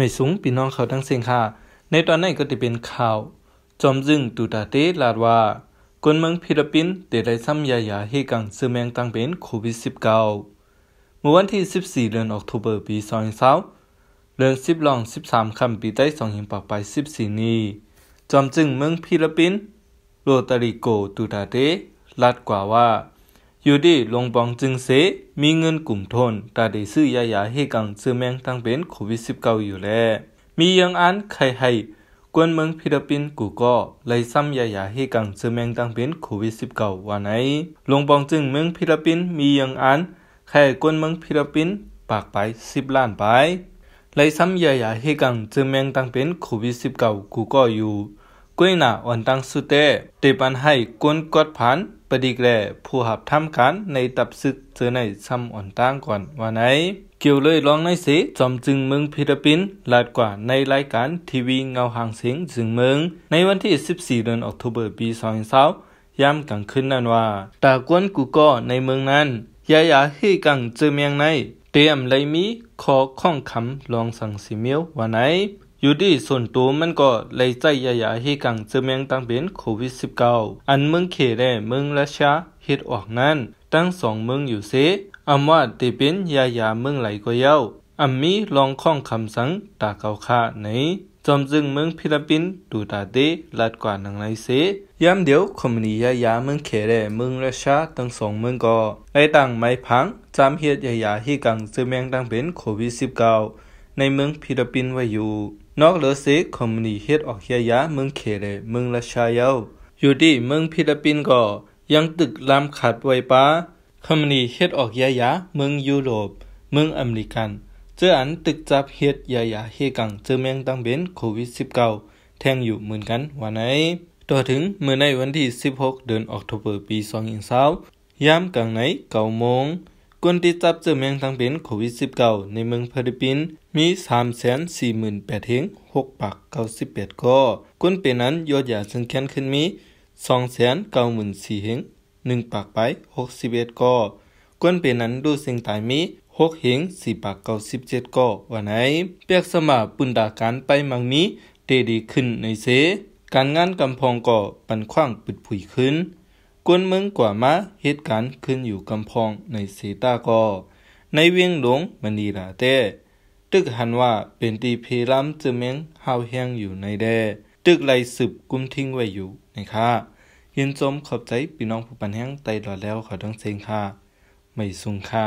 ไม่สูงปีน้องเขาทั้งเสียงค่ะ ในตอนนี้ก็จะเป็นข่าว จอมซึ่งตูตาเตลาดว่าคนเมืองฟิลิปปินส์ได้ได้ซ้ำยายาให้กังซือแมงตังเป็นโควิด -19 เมื่อวันที่ 14เดือนออกตุเบอร์ปี2020เดือน10ลอง 13คำปีใต้2หิมปากไป 14 นี้ จอมจึงเมืองฟิลิปปินส์โรตาริโกตูตาเตลาดกว่าว่าอยู่ดีลงปองจึงเส มีเงินกลุ่มทนตาได้ซื้อยายาให้กังซื้อแมงตั้งเป็นโควิด -19 อยู่แล้มียังอันใครให้ กวนเมืองพิลิปปิน กูก็เลยซ้ำยายาให้กังซื้อแมงตั้งเป็นโควิด -19 ว่าไหนลงปองจึงเมืองพิลิปปินมียังอันใครกวนเมืองพิลิปปิน ปากไปสิบล้านไป เลยซ้ำยายาให้กังซื้อแมงตั้งเป็นโควิด -19 กูก็อยู่ กุยน้าอ่อนตั้งสุดเตเตปันให้กวนกดพันปดิกยลผู้หับทำการในตับซึกเจอในซ้ำอ่อนต่างก่อนว่าไหนเกี่ยวเลยร้องในเสจอมจึงเมืองพิลิปินลาดกว่าในรายการทีวีเงาหางเสียงจึงเมือง ในวันที่ 14เดือนออกตุเบอร์ปี 2020ยามกลางคืนนั้นว่า ตากวนกูก็ในเมืองนั้นยายาให้กังเจอเมียงใน เตรียมไลมีขอข้องคำลองสั่งสิเมียววันไหนอยู่ดีส่วนตัวมันก็เลยใจยายาให้กังเจอแมงตังเป็นโควิด -19 อันเมืองเขได้เมืองราชาเฮ็ดออกนั้น ตั้งสองเมืองอยู่เซอำว่าติเป็นยายาเมืองไหลก็เย้าอัามีลองข้องคำสังตาเกาคาในจอมจึงเมืองพิลิปินดูตาเดลัดกว่านังไรลเซยามเดียวคอมมินียายาเมืองเขได้เมืองราชาตั้งสองเมืองก็ไอตังไม้พังจาเฮ็ดยายาให้กังเจอแมงตังเป็นโควิด -19 ในเมืองพิลิปินไว้อยู่นอกเลือซิคอมมวนิเฮตออกเฮยยะเมืองเขเลเมืองละชายา อยู่ที่เมืองฟิลิปปินก็ยังตึกลามขาดไว้ปะคอมมวนิเฮตออกเฮยยะเมืองยุโรปเมืองอเมริกัน เจออันตึกจับเฮ็ดยายาเฮกังเจอแมงตังเบนโควิด -19 แทงอยู่เหมือนกันวันไหนต่อถึงเมื่อในวันที่ 16 เดือนออกตุเบอร์ปี 2020 ยามกลางไหนาโมงคนที่จับเจอแมงทางเป็นโควิด -19 ในเมืองฟิลิปปินส์มี348,600ปาก98ก้อคนเป็นนั้นยอดยาซึงแค้นขึ้นมี 294,000ปากไป61ก้อคนเป็นนั้นดูสิ่งตายมี6หฮง4ปาก97ก่อว่าไหน เปียกสมาปุนดาการไปมังนี้ เตดีขึ้นในเสการงานกำพองก่อปันขว้างปิดผุยขึ้นกวนเมืองกว่ามาเหตุการณ์ขึ้นอยู่กำพองในเสตากอในเวียงหลงมณีราเต้ตึกหันว่าเป็นตีเพลัมจะเมงหาวแห้งอยู่ในแดตึกไรลสืบกุมทิ้งไว้อยู่นะคะยินจมขอบใจพี่น้องผู้ปันแห้งไตรอดแล้วขอทั้งเซงค่ะ ไม่สุงค่ะ